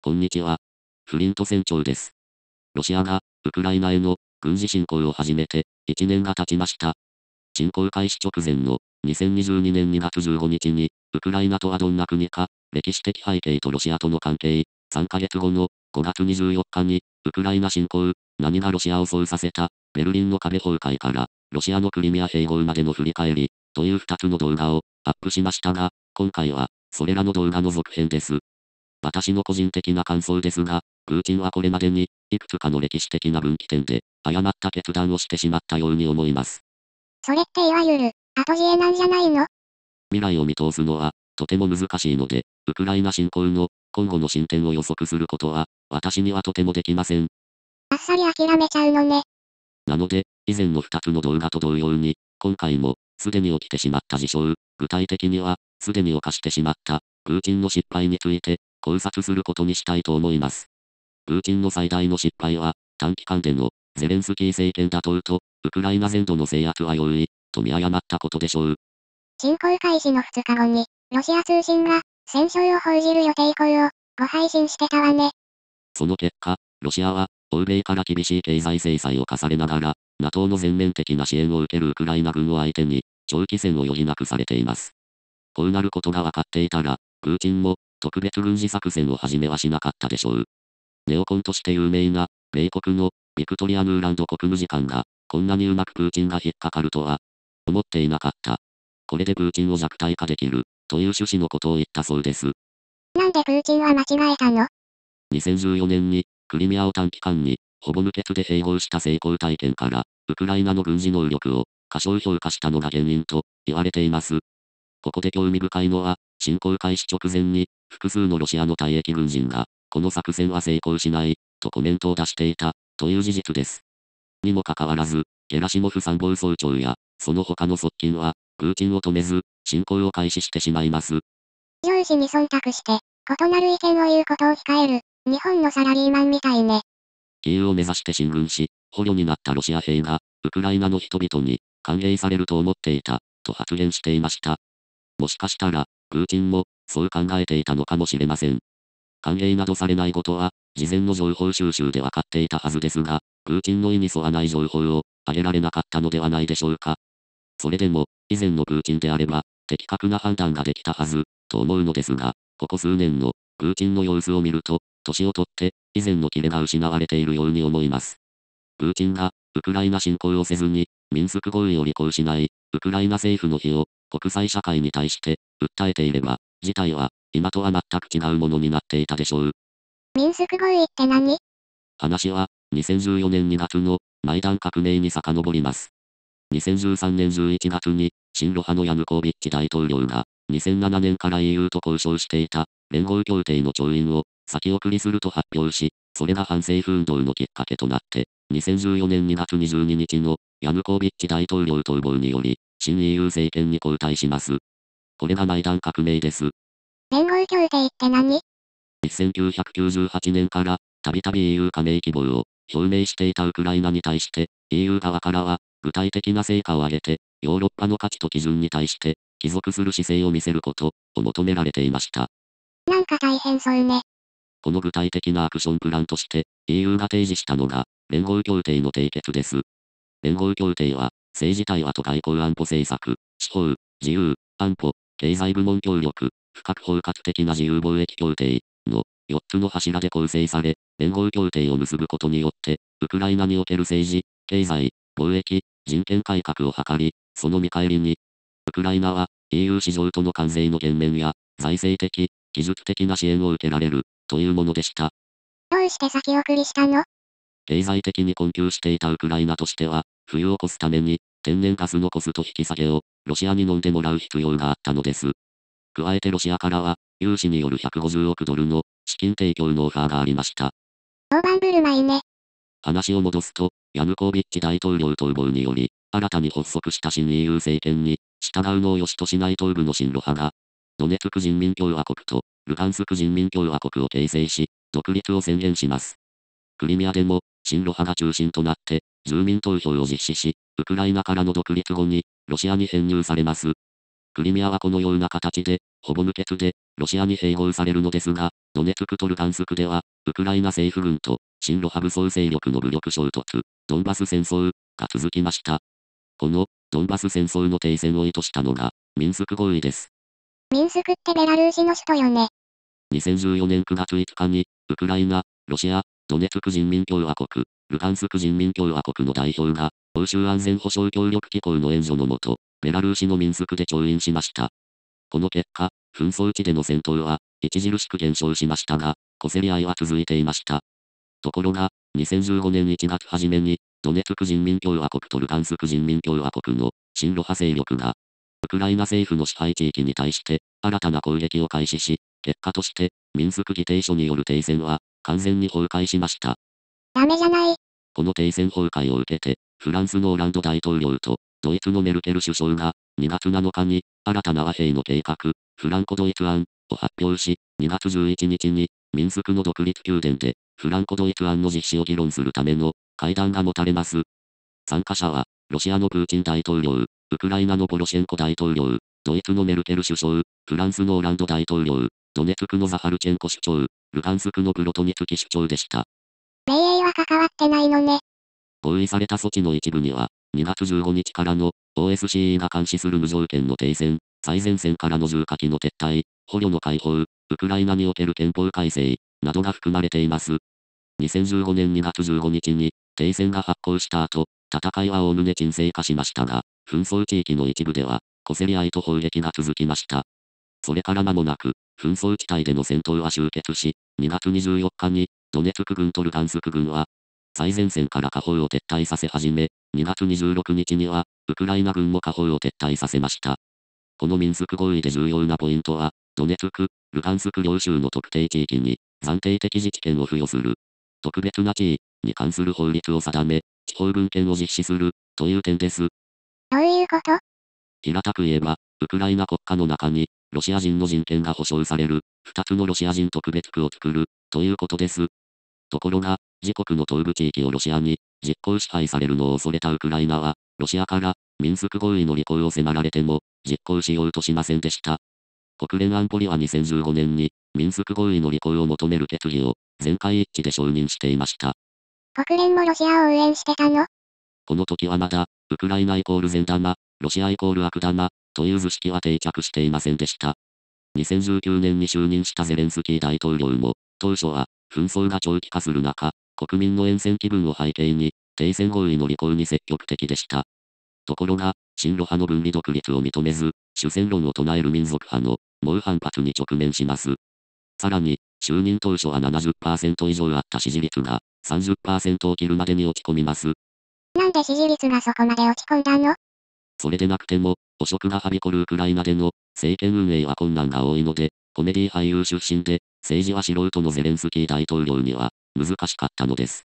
こんにちは。フリント船長です。ロシアがウクライナへの軍事侵攻を始めて1年が経ちました。侵攻開始直前の2022年2月15日にウクライナとはどんな国か歴史的背景とロシアとの関係3ヶ月後の5月24日にウクライナ侵攻何がロシアをそうさせたベルリンの壁崩壊からロシアのクリミア併合までの振り返りという2つの動画をアップしましたが今回はそれらの動画の続編です。私の個人的な感想ですが、プーチンはこれまでに、いくつかの歴史的な分岐点で、誤った決断をしてしまったように思います。それっていわゆる、後知恵なんじゃないの未来を見通すのは、とても難しいので、ウクライナ侵攻の、今後の進展を予測することは、私にはとてもできません。あっさり諦めちゃうのね。なので、以前の2つの動画と同様に、今回も、すでに起きてしまった事象、具体的には、すでに犯してしまった、プーチンの失敗について、考察することにしたいと思います。プーチンの最大の失敗は、短期間でのゼレンスキー政権打倒と、ウクライナ全土の制圧は容易、と見誤ったことでしょう。侵攻開始の2日後に、ロシア通信が、戦勝を報じる予定校を、ご配信してたわね。その結果、ロシアは、欧米から厳しい経済制裁を課されながら、NATO の全面的な支援を受けるウクライナ軍を相手に、長期戦を余儀なくされています。こうなることが分かっていたら、プーチンも、特別軍事作戦を始めはしなかったでしょう。ネオコンとして有名な、米国の、ビクトリア・ヌーランド国務次官が、こんなにうまくプーチンが引っかかるとは、思っていなかった。これでプーチンを弱体化できる、という趣旨のことを言ったそうです。なんでプーチンは間違えたの ?2014 年に、クリミアを短期間に、ほぼ無血で併合した成功体験から、ウクライナの軍事能力を過小評価したのが原因と言われています。ここで興味深いのは、侵攻開始直前に複数のロシアの退役軍人が、この作戦は成功しない、とコメントを出していた、という事実です。にもかかわらず、ゲラシモフ参謀総長や、その他の側近は、プーチンを止めず、侵攻を開始してしまいます。有志に忖度して、異なる意見を言うことを控える、日本のサラリーマンみたいね。キーウを目指して進軍し、捕虜になったロシア兵が、ウクライナの人々に、歓迎されると思っていた、と発言していました。もしかしたら、プーチンも、そう考えていたのかもしれません。歓迎などされないことは、事前の情報収集で分かっていたはずですが、プーチンの意に沿わない情報を挙げられなかったのではないでしょうか。それでも、以前のプーチンであれば、的確な判断ができたはず、と思うのですが、ここ数年のプーチンの様子を見ると、年をとって以前のキレが失われているように思います。プーチンがウクライナ侵攻をせずに、ミンスク合意を履行しない、ウクライナ政府の非を国際社会に対して訴えていれば、自体は、今とは全く違うものになっていたでしょう。民族合意って何話は、2014年2月の、マイダン革命に遡ります。2013年11月に、親ロ派のヤヌコービッチ大統領が、2007年から EU と交渉していた、連合協定の調印を、先送りすると発表し、それが反政府運動のきっかけとなって、2014年2月22日のヤヌコービッチ大統領統合により、新 EU 政権に交代します。これが内乱革命です。連合協定って何 ?1998 年から、たびたび EU 加盟希望を表明していたウクライナに対して、EU 側からは、具体的な成果を上げて、ヨーロッパの価値と基準に対して、帰属する姿勢を見せることを求められていました。なんか大変そうね。この具体的なアクションプランとして、EU が提示したのが、連合協定の締結です。連合協定は、政治対話と外交安保政策、司法、自由、安保、経済部門協力、不核包括的な自由貿易協定の4つの柱で構成され、連合協定を結ぶことによって、ウクライナにおける政治、経済、貿易、人権改革を図り、その見返りに、ウクライナは EU 市場との関税の減免や財政的、技術的な支援を受けられるというものでした。どうして先送りしたの経済的に困窮していたウクライナとしては、冬を越すために天然ガスのコスト引き下げをロシアに飲んでもらう必要があったのです。加えてロシアからは、融資による150億ドルの資金提供のオファーがありました。大盤振る舞いね。話を戻すと、ヤヌコービッチ大統領統合により、新たに発足した新 EU 政権に、従うのを良しとしない東部の進路派が、ドネツク人民共和国とルハンスク人民共和国を形成し、独立を宣言します。クリミアでも、進路派が中心となって、住民投票を実施し、ウクライナからの独立後に、ロシアに編入されます。クリミアはこのような形で、ほぼ無欠で、ロシアに併合されるのですが、ドネツクとルガンスクでは、ウクライナ政府軍と、親ロ派武装勢力の武力衝突、ドンバス戦争が続きました。この、ドンバス戦争の停戦を意図したのが、ミンスク合意です。ミンスクってベラルーシの首都よね。2014年9月5日に、ウクライナ、ロシア、ドネツク人民共和国、ルハンスク人民共和国の代表が、欧州安全保障協力機構の援助のもと、ベラルーシのミンスクで調印しました。この結果、紛争地での戦闘は、著しく減少しましたが、小競り合いは続いていました。ところが、2015年1月初めに、ドネツク人民共和国とルカンスク人民共和国の親ロ派勢力が、ウクライナ政府の支配地域に対して、新たな攻撃を開始し、結果として、ミンスク議定書による停戦は、完全に崩壊しました。ダメじゃない。この停戦崩壊を受けて、フランスのオランド大統領と、ドイツのメルケル首相が、2月7日に、新たな和平の計画、フランコ・ドイツ案を発表し、2月11日に、ミンスクの独立宮殿で、フランコ・ドイツ案の実施を議論するための会談が持たれます。参加者は、ロシアのプーチン大統領、ウクライナのポロシェンコ大統領、ドイツのメルケル首相、フランスのオランド大統領、ドネツクのザハルチェンコ首長、ルハンスクのプロトにつき主張でした。米英は関わってないのね。合意された措置の一部には、2月15日からの OSCE が監視する無条件の停戦、最前線からの重火器の撤退、捕虜の解放、ウクライナにおける憲法改正、などが含まれています。2015年2月15日に停戦が発効した後、戦いはおおむね沈静化しましたが、紛争地域の一部では、小競り合いと砲撃が続きました。それから間もなく、紛争地帯での戦闘は終結し、2月24日に、ドネツク軍とルガンスク軍は、最前線から下方を撤退させ始め、2月26日には、ウクライナ軍も下方を撤退させました。この民族合意で重要なポイントは、ドネツク、ルガンスク領州の特定地域に、暫定的自治権を付与する。特別な地位に関する法律を定め、地方分権を実施する、という点です。どういうこと平たく言えば、ウクライナ国家の中に、ロシア人の人権が保障される、二つのロシア人特別区を作る、ということです。ところが、自国の東部地域をロシアに実効支配されるのを恐れたウクライナは、ロシアからミンスク合意の履行を迫られても実行しようとしませんでした。国連安保理は2015年にミンスク合意の履行を求める決議を全会一致で承認していました。国連もロシアを応援してたのこの時はまだ、ウクライナイコール善玉、ロシアイコール悪玉という図式は定着していませんでした。2019年に就任したゼレンスキー大統領も、当初は、紛争が長期化する中、国民の沿線気分を背景に、停戦合意の履行に積極的でした。ところが、親ロ派の分離独立を認めず、主戦論を唱える民族派の、猛反発に直面します。さらに、就任当初は70%以上あった支持率が、30%を切るまでに落ち込みます。なんで支持率がそこまで落ち込んだのそれでなくても、汚職がはびこるウクライナでの政権運営は困難が多いので、コメディ俳優出身で、政治は素人のゼレンスキー大統領には難しかったのです。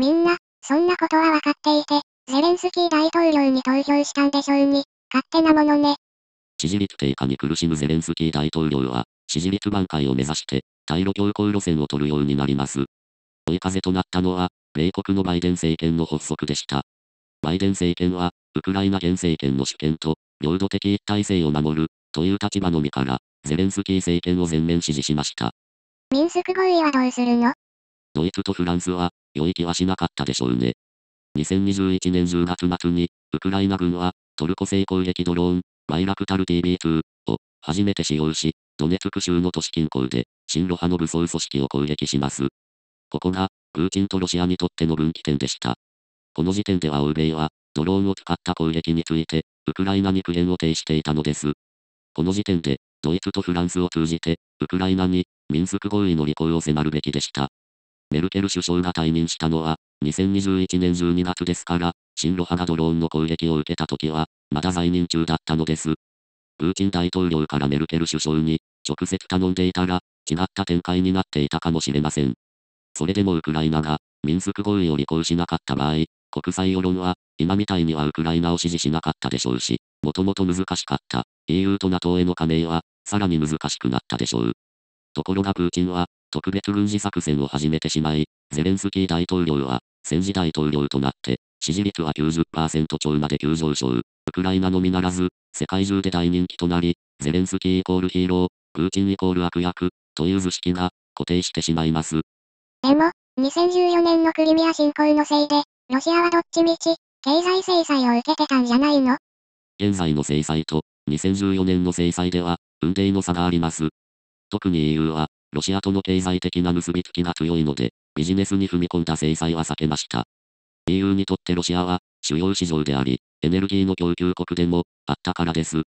みんな、そんなことは分かっていて、ゼレンスキー大統領に投票したんでしょうに、勝手なものね。支持率低下に苦しむゼレンスキー大統領は、支持率挽回を目指して、対ロ強硬路線を取るようになります。追い風となったのは、米国のバイデン政権の発足でした。バイデン政権は、ウクライナ現政権の主権と、領土的一体性を守る、という立場のみから、ゼレンスキー政権を全面支持しました。ミンスク合意はどうするのドイツとフランスは、良い気はしなかったでしょうね。2021年10月末に、ウクライナ軍は、トルコ製攻撃ドローン、バイラクタル TB2 を、初めて使用し、ドネツク州の都市近郊で、親ロ派の武装組織を攻撃します。ここが、プーチンとロシアにとっての分岐点でした。この時点では欧米は、ドローンを使った攻撃について、ウクライナに苦言を呈していたのです。この時点で、ドイツとフランスを通じて、ウクライナに、民族合意の履行を迫るべきでした。メルケル首相が退任したのは、2021年12月ですから、進路派がドローンの攻撃を受けた時は、まだ在任中だったのです。プーチン大統領からメルケル首相に、直接頼んでいたら、違った展開になっていたかもしれません。それでもウクライナが、民族合意を履行しなかった場合、国際世論は、今みたいにはウクライナを支持しなかったでしょうし、もともと難しかった EU と NATO への加盟は、さらに難しくなったでしょう。ところがプーチンは、特別軍事作戦を始めてしまい、ゼレンスキー大統領は、戦時大統領となって、支持率は90%超まで急上昇。ウクライナのみならず、世界中で大人気となり、ゼレンスキーイコールヒーロー、プーチンイコール悪役、という図式が固定してしまいます。でも、2014年のクリミア侵攻のせいで、ロシアはどっちみち、経済制裁を受けてたんじゃないの現在の制裁と2014年の制裁では、運転の差があります。特に EU は、ロシアとの経済的な結びつきが強いので、ビジネスに踏み込んだ制裁は避けました。EU にとってロシアは、主要市場であり、エネルギーの供給国でも、あったからです。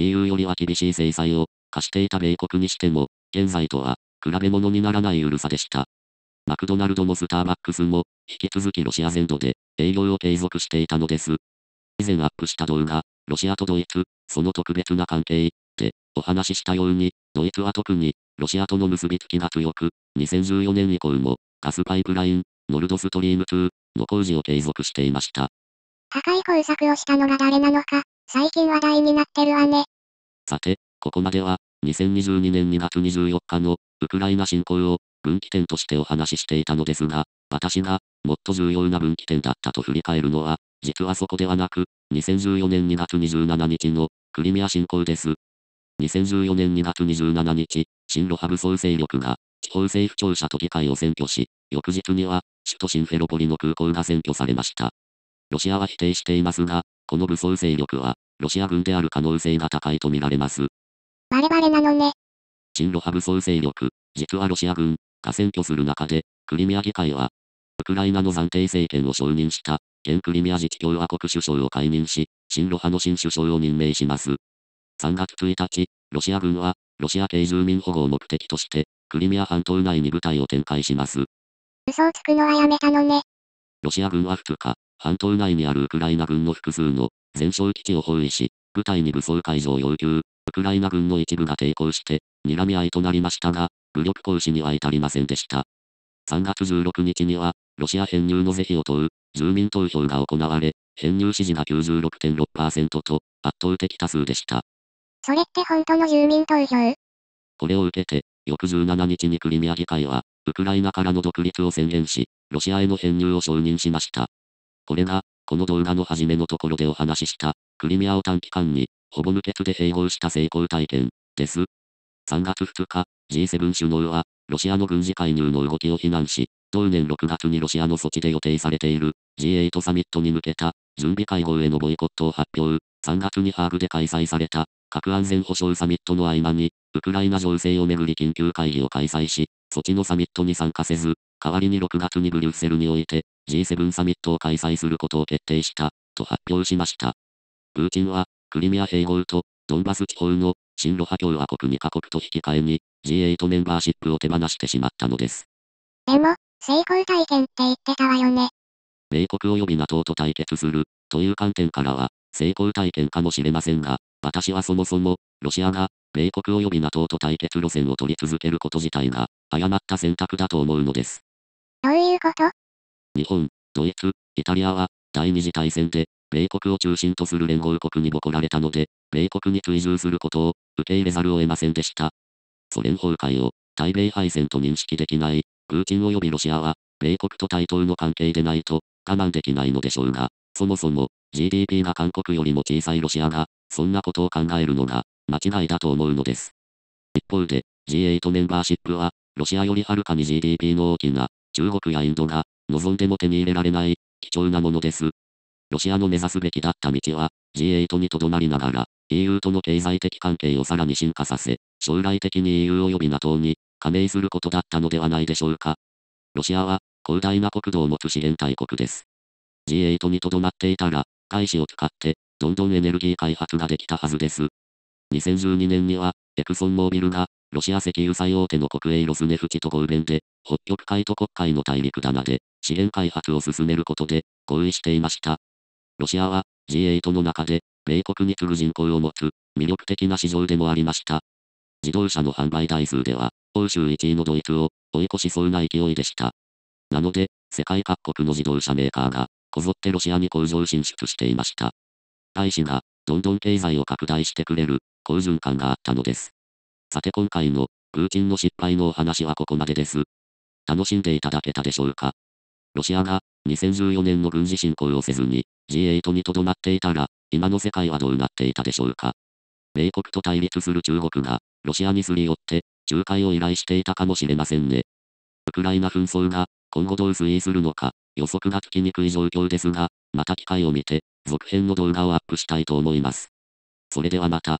EU よりは厳しい制裁を、課していた米国にしても、現在とは、比べ物にならない緩さでした。マクドナルドもスターバックスも、引き続きロシア全土で営業を継続していたのです。以前アップした動画、ロシアとドイツ、その特別な関係、でお話ししたように、ドイツは特に、ロシアとの結びつきが強く、2014年以降も、ガスパイプライン、ノルドストリーム2の工事を継続していました。高い工作をしたのが誰なのか、最近話題になってるわね。さて、ここまでは、2022年2月24日の、ウクライナ侵攻を分岐点としてお話ししていたのですが、私が、もっと重要な分岐点だったと振り返るのは、実はそこではなく、2014年2月27日のクリミア侵攻です。2014年2月27日、親ロ派武装勢力が、地方政府庁舎と議会を占拠し、翌日には、首都シンフェロポリの空港が占拠されました。ロシアは否定していますが、この武装勢力は、ロシア軍である可能性が高いとみられます。バレバレなのね。親ロ派武装勢力、実はロシア軍、が占拠する中で、クリミア議会は、ウクライナの暫定政権を承認した、現クリミア自治共和国首相を解任し、親ロ派の新首相を任命します。3月1日、ロシア軍は、ロシア系住民保護を目的として、クリミア半島内に部隊を展開します。嘘をつくのはやめたのね。ロシア軍は2日、半島内にあるウクライナ軍の複数の戦勝基地を包囲し、部隊に武装解除を要求、ウクライナ軍の一部が抵抗して、睨み合いとなりましたが、武力行使には至りませんでした。3月16日には、ロシア編入の是非を問う、住民投票が行われ、編入支持が96.6%と、圧倒的多数でした。それって本当の住民投票これを受けて、翌17日にクリミア議会は、ウクライナからの独立を宣言し、ロシアへの編入を承認しました。これが、この動画の初めのところでお話しした、クリミアを短期間に、ほぼ無欠で併合した成功体験、です。3月2日、G7 首脳は、ロシアの軍事介入の動きを非難し、同年6月にロシアの措置で予定されている G8 サミットに向けた準備会合へのボイコットを発表。3月にハーグで開催された核安全保障サミットの合間に、ウクライナ情勢をめぐり緊急会議を開催し、措置のサミットに参加せず、代わりに6月にブリュッセルにおいて G7 サミットを開催することを決定したと発表しました。プーチンはクリミア併合とドンバス地方の親ロ派共和国2カ国と引き換えに G8 メンバーシップを手放してしまったのです。でも、成功体験って言ってたわよね。米国及び NATO と対決するという観点からは成功体験かもしれませんが、私はそもそもロシアが米国及び NATO と対決路線を取り続けること自体が誤った選択だと思うのです。どういうこと日本、ドイツ、イタリアは第二次大戦で米国を中心とする連合国にボコられたので、米国に追従することを受け入れざるを得ませんでした。ソ連崩壊を対米敗戦と認識できない、プーチン及びロシアは、米国と対等の関係でないと我慢できないのでしょうが、そもそも GDP が韓国よりも小さいロシアが、そんなことを考えるのが間違いだと思うのです。一方で G8 メンバーシップは、ロシアよりはるかに GDP の大きな中国やインドが望んでも手に入れられない貴重なものです。ロシアの目指すべきだった道は G8 にとどまりながら EU との経済的関係をさらに進化させ、将来的に EU 及び NATO に加盟することだったのではないでしょうか。ロシアは広大な国土を持つ資源大国です。G8 にとどまっていたら、外資を使って、どんどんエネルギー開発ができたはずです。2012年には、エクソンモービルが、ロシア石油最大手の国営ロスネフチと合弁で、北極海と黒海の大陸棚で、資源開発を進めることで、合意していました。ロシアは、G8 の中で、米国に次ぐ人口を持つ、魅力的な市場でもありました。自動車の販売台数では、欧州1位のドイツを追い越しそうな勢いでした。なので、世界各国の自動車メーカーが、こぞってロシアに工場進出していました。大使が、どんどん経済を拡大してくれる、好循環があったのです。さて今回の、プーチンの失敗のお話はここまでです。楽しんでいただけたでしょうかロシアが2014年の軍事侵攻をせずに G8 にとどまっていたら今の世界はどうなっていたでしょうか。米国と対立する中国が、ロシアにすり寄って、仲介を依頼していたかもしれませんね。ウクライナ紛争が、今後どう推移するのか、予測がつきにくい状況ですが、また機会を見て、続編の動画をアップしたいと思います。それではまた。